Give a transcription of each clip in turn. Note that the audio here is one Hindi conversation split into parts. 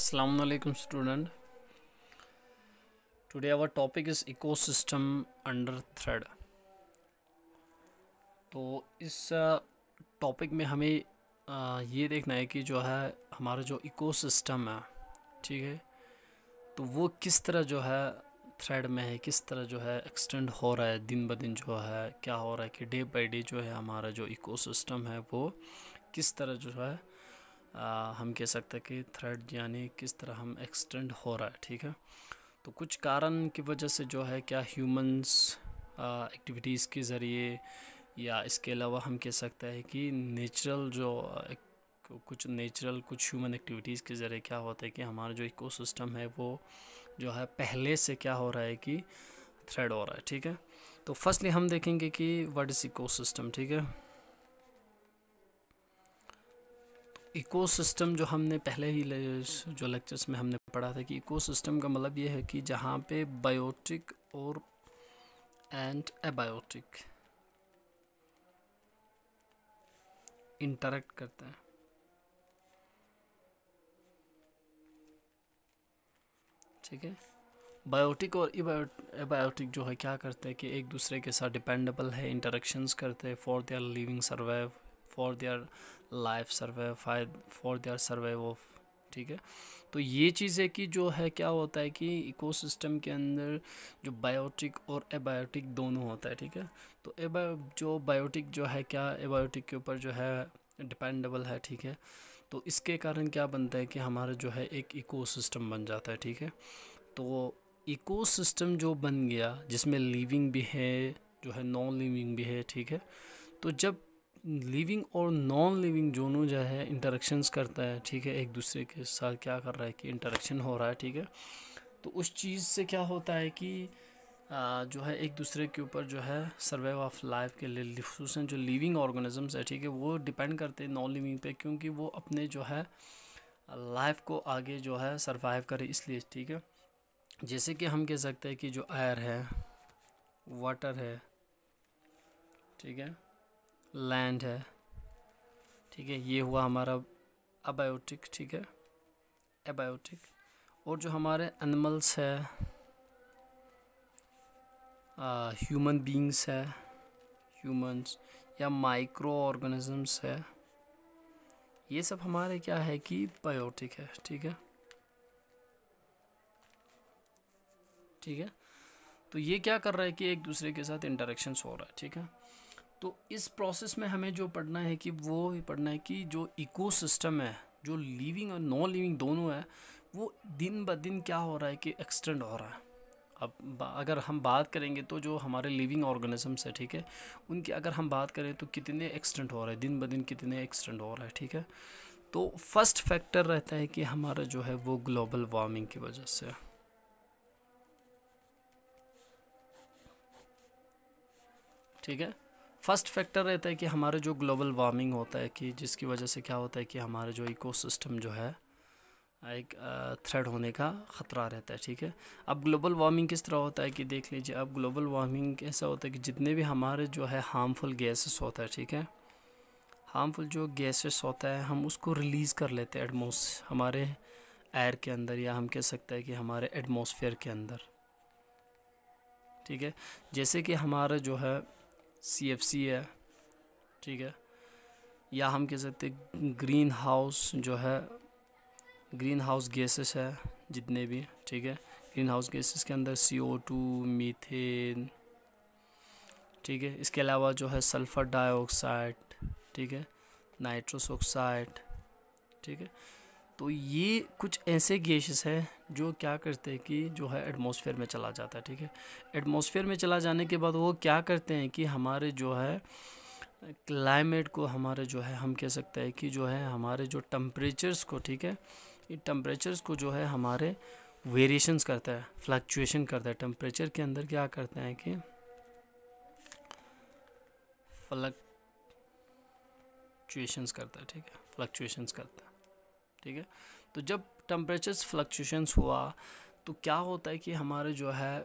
Student student. Today our topic is ecosystem under threat तो इस टॉपिक में हमें ये देखना है कि जो है हमारा जो इकोसिस्टम है ठीक है तो वो किस तरह जो है थ्रेड में है किस तरह जो है एक्सटेंड हो रहा है दिन ब दिन जो है क्या हो रहा है कि डे बाय डे जो है हमारा जो इकोसिस्टम है वो किस तरह जो है आ, हम कह सकते हैं कि थ्रेड यानी किस तरह हम एक्सटेंड हो रहा है ठीक है तो कुछ कारण की वजह से जो है क्या ह्यूमंस एक्टिविटीज़ के ज़रिए या इसके अलावा हम कह सकते हैं कि नेचुरल जो कुछ नेचुरल कुछ ह्यूमन एक्टिविटीज़ के ज़रिए क्या होता है कि हमारा जो इकोसिस्टम है वो जो है पहले से क्या हो रहा है कि थ्रेड हो रहा है ठीक है तो फर्स्टली हम देखेंगे कि व्हाट इज़ इकोसिस्टम ठीक है इकोसिस्टम जो हमने पहले ही जो लेक्चर्स में हमने पढ़ा था कि इकोसिस्टम का मतलब ये है कि जहाँ पे बायोटिक और एंड एबायोटिक इंटरेक्ट करते हैं ठीक है बायोटिक और एबायोटिक जो है क्या करते हैं कि एक दूसरे के साथ डिपेंडेबल है इंटरेक्शंस करते हैं for their living survive for their life survive for their survive of ठीक है तो ये चीज़ है कि जो है क्या होता है कि इकोसिस्टम के अंदर जो बायोटिक और एबायोटिक दोनों होता है ठीक है तो एबायो जो बायोटिक जो है क्या एबायोटिक के ऊपर जो है डिपेंडेबल है ठीक है तो इसके कारण क्या बनता है कि हमारा जो है एक इकोसिस्टम बन जाता है ठीक है तो इकोसिस्टम जो बन गया जिसमें लिविंग भी है जो है नॉन लिविंग भी है ठीक है तो जब लिविंग और नॉन लिविंग दोनों जो है इंटरेक्शंस करता है ठीक है एक दूसरे के साथ क्या कर रहा है कि इंटरेक्शन हो रहा है ठीक है तो उस चीज़ से क्या होता है कि जो है एक दूसरे के ऊपर जो है सर्वाइव ऑफ लाइफ के लिए खूस जो लिविंग ऑर्गेनिजम्स है ठीक है वो डिपेंड करते हैं नॉन लिविंग पे क्योंकि वो अपने जो है लाइफ को आगे जो है सर्वाइव करें इसलिए ठीक है जैसे कि हम कह सकते हैं कि जो एयर है वाटर है ठीक है लैंड है ठीक है ये हुआ हमारा अबायोटिक ठीक है एबायोटिक और जो हमारे एनिमल्स है ह्यूमन बींग्स है ह्यूमंस या माइक्रो ऑर्गेनिजम्स है ये सब हमारे क्या है कि बायोटिक है ठीक है ठीक है तो ये क्या कर रहा है कि एक दूसरे के साथ इंटरेक्शन हो रहा है ठीक है तो इस प्रोसेस में हमें जो पढ़ना है कि वो पढ़ना है कि जो इकोसिस्टम है जो लिविंग और नॉन लिविंग दोनों है वो दिन ब दिन क्या हो रहा है कि एक्सटेंड हो रहा है अब अगर हम बात करेंगे तो जो हमारे लिविंग ऑर्गेनिजम्स है ठीक है उनकी अगर हम बात करें तो कितने एक्सटेंड हो रहा है दिन ब दिन कितने एक्सटेंड हो रहा है ठीक है तो फर्स्ट फैक्टर रहता है कि हमारा जो है वो ग्लोबल वार्मिंग की वजह से ठीक है फर्स्ट फैक्टर रहता है कि हमारे जो ग्लोबल वार्मिंग होता है कि जिसकी वजह से क्या होता है कि हमारा जो इकोसिस्टम जो है एक थ्रेड होने का ख़तरा रहता है ठीक है अब ग्लोबल वार्मिंग किस तरह होता है कि देख लीजिए अब ग्लोबल वार्मिंग ऐसा होता है कि जितने भी हमारे जो है हार्मफुल गैसेस होता है ठीक है हार्मफुल जो गैसेस होता है हम उसको रिलीज़ कर लेते हैं एडमोस हमारे एयर के अंदर या हम कह सकते हैं कि हमारे एटमोसफेयर के अंदर ठीक है जैसे कि हमारा जो है सी एफ सी है ठीक है या हम कह सकते ग्रीन हाउस जो है ग्रीन हाउस गैसेस है जितने भी ठीक है ग्रीन हाउस गैसेस के अंदर सी ओ टू मीथेन ठीक है इसके अलावा जो है सल्फ़र डाइऑक्साइड ठीक है नाइट्रोस ऑक्साइड ठीक है तो ये कुछ ऐसे गैसेस हैं जो क्या करते हैं कि जो है एटमॉस्फेयर में चला जाता है ठीक है एटमॉस्फेयर में चला जाने के बाद वो क्या करते हैं कि हमारे जो है क्लाइमेट को हमारे जो है हम कह सकते हैं कि जो है हमारे जो टम्परेचर्स को ठीक है ये टम्परेचर्स को जो है हमारे वेरिएशंस करता है फ्लक्चुएशन करता है टम्परेचर के अंदर क्या करते हैं कि फ्लक्चुएशंस करता है ठीक है फ्लक्चुएशंस करता है ठीक है तो जब टम्परेचर फ्लक्चुएशंस हुआ तो क्या होता है कि हमारे जो है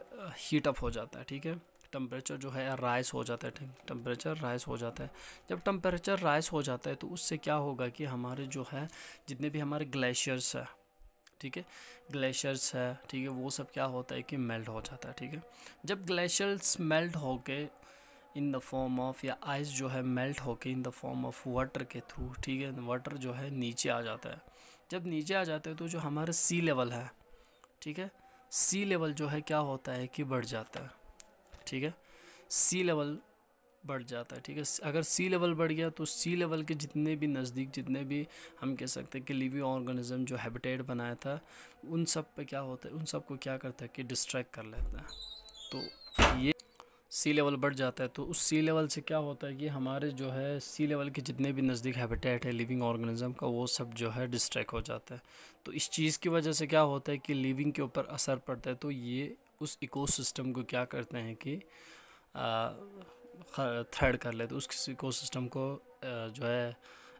हीट अप हो जाता है ठीक है टम्परेचर जो है राइस हो जाता है टम्परेचर राइस हो जाता है जब टम्परेचर राइस हो जाता है तो उससे क्या होगा कि हमारे जो है जितने भी हमारे ग्लेशियर्स है ठीक है ग्लेशियर्स है ठीक है वो सब क्या होता है कि मेल्ट हो जाता है ठीक है जब ग्लेशियर्स मेल्ट हो के इन द फॉर्म ऑफ या आइस जो है मेल्ट होके in the form of water के थ्रू ठीक है वाटर जो है नीचे आ जाता है जब नीचे आ जाते हैं तो जो हमारा सी लेवल है ठीक है सी लेवल जो है क्या होता है कि बढ़ जाता है ठीक है सी लेवल बढ़ जाता है ठीक है अगर सी लेवल बढ़ गया तो सी लेवल के जितने भी नज़दीक जितने भी हम कह सकते हैं कि लिविंग ऑर्गेनिज्म जो हैबिटेट बनाया था उन सब पे क्या होता है उन सब को क्या करता है कि डिस्ट्रैक्ट कर लेता है तो ये सी लेवल बढ़ जाता है तो उस सी लेवल से क्या होता है कि हमारे जो है सी लेवल के जितने भी नज़दीक हैबिटेट है लिविंग ऑर्गेनिज़म का वो सब जो है डिस्ट्रैक्ट हो जाता है तो इस चीज़ की वजह से क्या होता है कि लिविंग के ऊपर असर पड़ता है तो ये उस इकोसिस्टम को क्या करते हैं कि थ्रेड कर लेते उस सिस्टम को जो है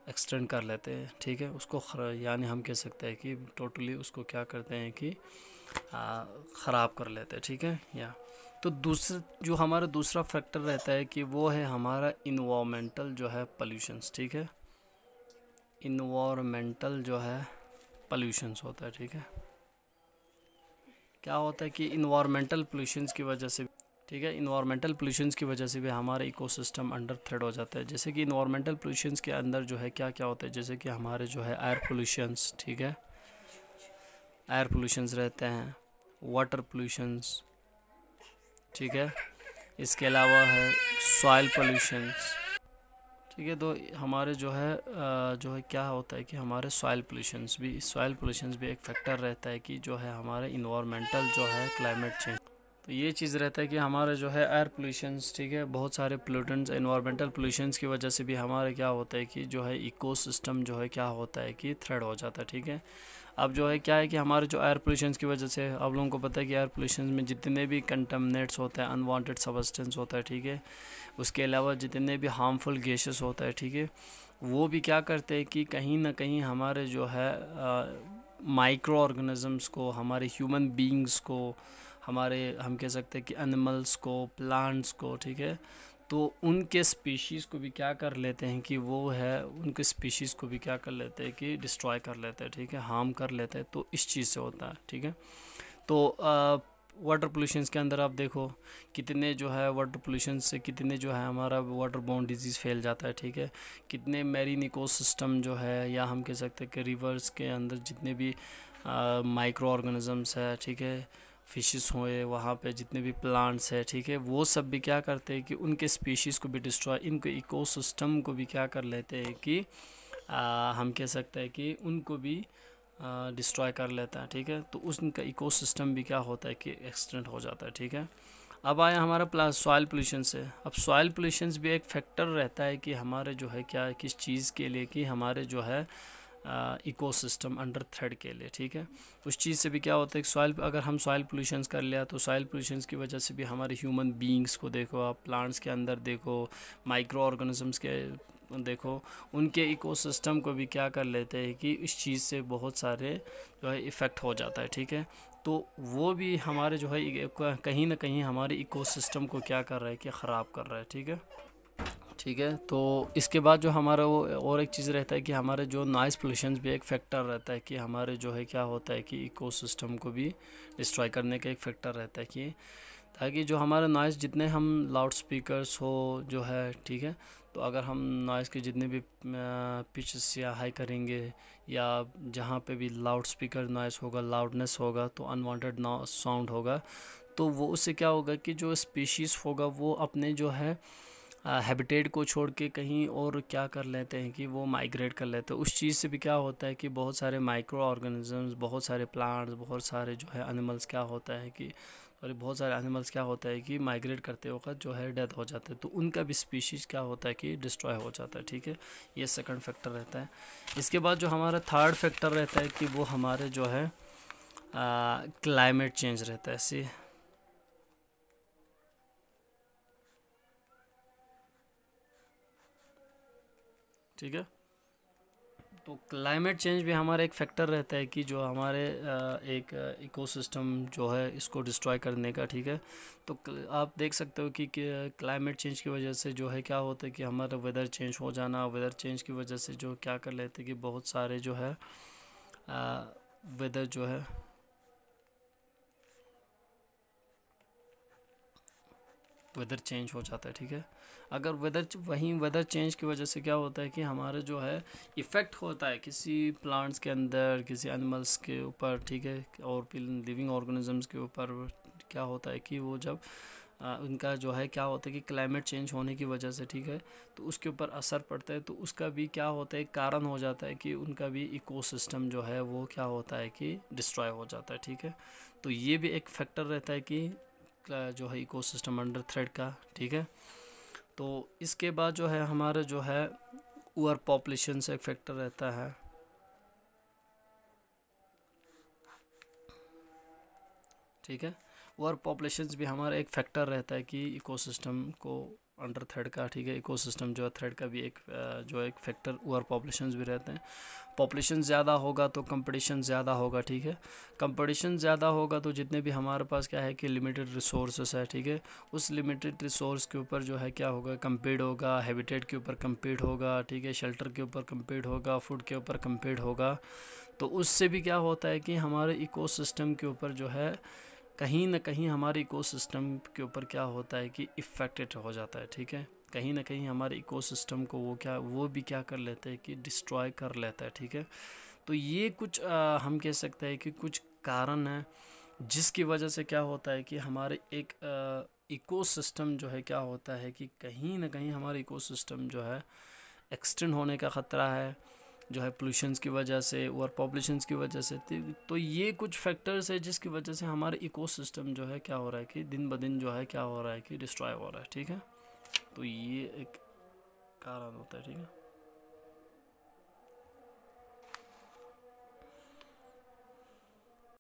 एक्सटेंड कर लेते हैं ठीक है उसको यानी हम कह सकते हैं कि टोटली उसको क्या करते हैं कि ख़राब कर लेते हैं ठीक है या तो दूसरा जो हमारा दूसरा फैक्टर रहता है कि वो है हमारा इन्वामेंटल जो है पल्यूशंस ठीक है इन्वामेंटल जो है पल्यूशंस होता है ठीक है क्या होता है कि इन्वामेंटल पोल्यूशंस की वजह से ठीक है इन्वामेंटल पोल्यूशंस की वजह से भी हमारा इकोसिस्टम अंडर थ्रेड हो जाता है जैसे कि इन्वामेंटल पोल्यूशंस के अंदर जो है क्या क्या होता है जैसे कि हमारे जो है एयर पोल्यूशंस ठीक है एयर पोल्यूशंस रहते हैं वाटर पोल्यूशंस ठीक है इसके अलावा है सॉइल पोल्यूशंस ठीक है तो हमारे जो है जो है क्या होता है कि हमारे सॉइल पोल्यूशंस भी सॉइल पोल्यूशंस भी एक फैक्टर रहता है कि जो है हमारे इन्वामेंटल जो है क्लाइमेट चेंज तो ये चीज़ रहता है कि हमारे जो है एयर पोल्यूशंस ठीक है बहुत सारे पोल्यूटेंट्स इन्वामेंटल पोल्यूशंस की वजह से भी हमारे क्या होता है कि जो है इकोसिस्टम जो है क्या होता है कि थ्रेड हो जाता है ठीक है अब जो है क्या है कि हमारे जो एयर पोल्यूशन की वजह से आप लोगों को पता है कि एयर पोल्यूशन में जितने भी कंटमनेट्स होते हैं अनवांटेड सबस्टेंस होता है ठीक है उसके अलावा जितने भी हार्मफुल गैसेस होता है ठीक है वो भी क्या करते हैं कि कहीं ना कहीं हमारे जो है माइक्रो ऑर्गेनिज़म्स को हमारे ह्यूमन बींग्स को हमारे हम कह सकते हैं कि एनिमल्स को प्लांट्स को ठीक है तो उनके स्पीशीज़ को भी क्या कर लेते हैं कि वो है उनके स्पीशीज़ को भी क्या कर लेते हैं कि डिस्ट्रॉय कर लेते हैं ठीक है हार्म कर लेते हैं तो इस चीज़ से होता है ठीक है तो आ, वाटर पोल्यूशन के अंदर आप देखो कितने जो है वाटर पोल्यूशन से कितने जो है हमारा वाटर बॉर्न डिजीज़ फैल जाता है ठीक है कितने मेरीन इको सिस्टम जो है या हम कह सकते हैं कि रिवर्स के अंदर जितने भी माइक्रो ऑर्गेनिज़म्स है ठीक है फिशेस हुए वहाँ पे जितने भी प्लांट्स है ठीक है वो सब भी क्या करते हैं कि उनके स्पीशीज़ को भी डिस्ट्रॉय इनके इकोसिस्टम को भी क्या कर लेते हैं कि आ, हम कह सकते हैं कि उनको भी डिस्ट्रॉय कर लेता है ठीक है तो उनका इकोसिस्टम भी क्या होता है कि एक्सटेंड हो जाता है ठीक है अब आया हमारा प्ला सॉयल पोल्यूशन से अब सॉयल पोल्यूशन भी एक फैक्टर रहता है कि हमारे जो है क्या किस चीज़ के लिए कि हमारे जो है इकोसिस्टम अंडर थ्रेड के लिए ठीक है उस चीज़ से भी क्या होता है कि सॉइल अगर हम सॉइल पोल्यूशन कर लिया तो सॉइल पोल्यूशन की वजह से भी हमारे ह्यूमन बींग्स को देखो आप प्लांट्स के अंदर देखो माइक्रो ऑर्गेनिजम्स के देखो उनके इकोसिस्टम को भी क्या कर लेते हैं कि इस चीज़ से बहुत सारे जो है इफ़ेक्ट हो जाता है ठीक है तो वो भी हमारे जो है कहीं ना कहीं हमारे इकोसिस्टम को क्या कर रहा है कि ख़राब कर रहा है ठीक है ठीक है तो इसके बाद जो हमारा वो और एक चीज़ रहता है कि हमारे जो नॉइज़ पोल्यूशन भी एक फैक्टर रहता है कि हमारे जो है क्या होता है कि इको को भी डिस्ट्रॉय करने का एक फैक्टर रहता है कि ताकि जो हमारा नॉइज़ जितने हम लाउड स्पीकरस हो जो है ठीक है तो अगर हम नॉइज़ के जितने भी पिचस या हाई करेंगे या जहाँ पे भी लाउड स्पीकर नॉइज़ होगा लाउडनेस होगा तो अनवांटेड साउंड होगा तो वो उससे क्या होगा कि जो स्पीशीज़ होगा वो अपने जो है हैबिटेट को छोड़ के कहीं और क्या कर लेते हैं कि वो माइग्रेट कर लेते हैं उस चीज़ से भी क्या होता है कि बहुत सारे माइक्रो ऑर्गेनिजम्स बहुत सारे प्लांट्स बहुत सारे जो है एनिमल्स क्या होता है कि सॉरी बहुत सारे एनिमल्स क्या होता है कि माइग्रेट करते वक्त जो है डेथ हो जाते हैं तो उनका भी स्पीशीज़ क्या होता है कि डिस्ट्रॉय हो जाता है ठीक है ये सेकेंड फैक्टर रहता है इसके बाद जो हमारा थर्ड फैक्टर रहता है कि वो हमारे जो है क्लाइमेट चेंज रहता है सी ठीक है तो क्लाइमेट चेंज भी हमारा एक फैक्टर रहता है कि जो हमारे एक इकोसिस्टम जो है इसको डिस्ट्रॉय करने का ठीक है तो आप देख सकते हो कि क्लाइमेट चेंज की वजह से जो है क्या होता है कि हमारा वेदर चेंज हो जाना वेदर चेंज की वजह से जो क्या कर लेते हैं कि बहुत सारे जो है वेदर जो है वेदर चेंज हो जाता है ठीक है अगर वेदर वहीं वेदर चेंज की वजह से क्या होता है कि हमारे जो है इफ़ेक्ट होता है किसी प्लांट्स के अंदर किसी एनिमल्स के ऊपर ठीक है और लिविंग ऑर्गेनिजम्स के ऊपर क्या होता है कि वो जब आ, उनका जो है क्या होता है कि क्लाइमेट चेंज होने की वजह से ठीक है तो उसके ऊपर असर पड़ता है तो उसका भी क्या होता है कारण हो जाता है कि उनका भी इकोसिस्टम जो है वो क्या होता है कि डिस्ट्रॉय हो जाता है ठीक है तो ये भी एक फैक्टर रहता है कि जो है इकोसिस्टम अंडर थ्रेड का ठीक है तो इसके बाद जो है हमारा जो है ओवर पॉपुलेशन से एक फैक्टर रहता है ठीक है ओवर पॉपुलेशन भी हमारा एक फैक्टर रहता है कि इकोसिस्टम को अंडर थ्रेड का ठीक है इकोसिस्टम जो है थ्रेड का भी एक जो एक फैक्टर ओवर पॉपुलेशन भी रहते हैं पॉपुलेशन ज़्यादा होगा तो कंपटीशन ज़्यादा होगा ठीक है कंपटीशन ज़्यादा होगा तो जितने भी हमारे पास क्या है कि लिमिटेड रिसोर्सेस है ठीक है उस लिमिटेड रिसोर्स के ऊपर जो है क्या होगा कम्पीट होगा हैबिटेट के ऊपर कम्पीट होगा ठीक है शेल्टर के ऊपर कम्पीट होगा फूड के ऊपर कम्पीट होगा तो उससे भी क्या होता है कि हमारे इकोसिस्टम के ऊपर जो है कहीं ना कहीं हमारे इको के ऊपर क्या होता है कि इफ़ेक्टेड हो जाता है ठीक है कहीं ना कहीं हमारे इको को वो क्या वो भी क्या कर लेते हैं कि डिस्ट्रॉय कर लेता है ठीक है तो ये कुछ आ, हम कह सकते हैं कि कुछ कारण है जिसकी वजह से क्या होता है कि हमारे एक इको जो है क्या होता है कि कहीं ना कहीं हमारे इको जो है एक्सटेंड होने का ख़तरा है जो है पोल्यूशंस की वजह से और पॉपुलेशन की वजह से तो, तो ये कुछ फैक्टर्स है जिसकी वजह से हमारे इकोसिस्टम जो है क्या हो रहा है कि दिन ब दिन जो है क्या हो रहा है कि डिस्ट्रॉय हो रहा है ठीक है तो ये एक कारण होता है ठीक है